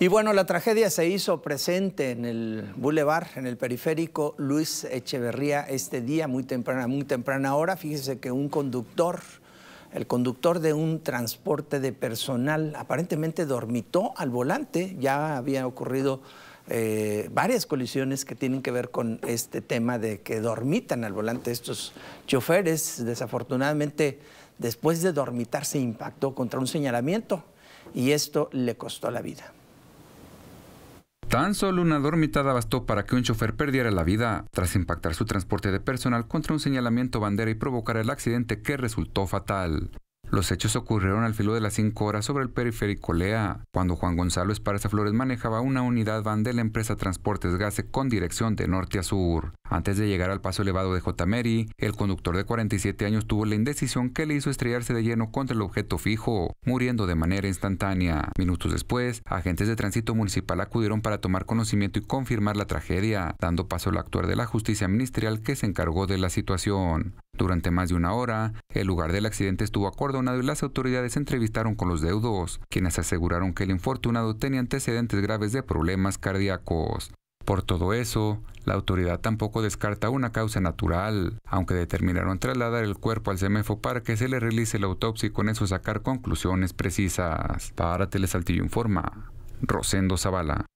Y bueno, la tragedia se hizo presente en el Boulevard, en el periférico Luis Echeverría este día, muy temprana, muy temprana hora. Fíjese que un conductor, el conductor de un transporte de personal, aparentemente dormitó al volante. Ya habían ocurrido eh, varias colisiones que tienen que ver con este tema de que dormitan al volante estos choferes. Desafortunadamente, después de dormitar, se impactó contra un señalamiento y esto le costó la vida. Tan solo una dormitada bastó para que un chofer perdiera la vida tras impactar su transporte de personal contra un señalamiento bandera y provocar el accidente que resultó fatal. Los hechos ocurrieron al filo de las 5 horas sobre el periférico Lea, cuando Juan Gonzalo Esparza Flores manejaba una unidad van de la empresa Transportes Gase con dirección de norte a sur. Antes de llegar al paso elevado de J. Meri, el conductor de 47 años tuvo la indecisión que le hizo estrellarse de lleno contra el objeto fijo, muriendo de manera instantánea. Minutos después, agentes de tránsito municipal acudieron para tomar conocimiento y confirmar la tragedia, dando paso al actuar de la justicia ministerial que se encargó de la situación. Durante más de una hora, el lugar del accidente estuvo acordonado y las autoridades se entrevistaron con los deudos, quienes aseguraron que el infortunado tenía antecedentes graves de problemas cardíacos. Por todo eso, la autoridad tampoco descarta una causa natural, aunque determinaron trasladar el cuerpo al CEMEFO para que se le realice la autopsia y con eso sacar conclusiones precisas. Para Telesaltillo informa, Rosendo Zavala.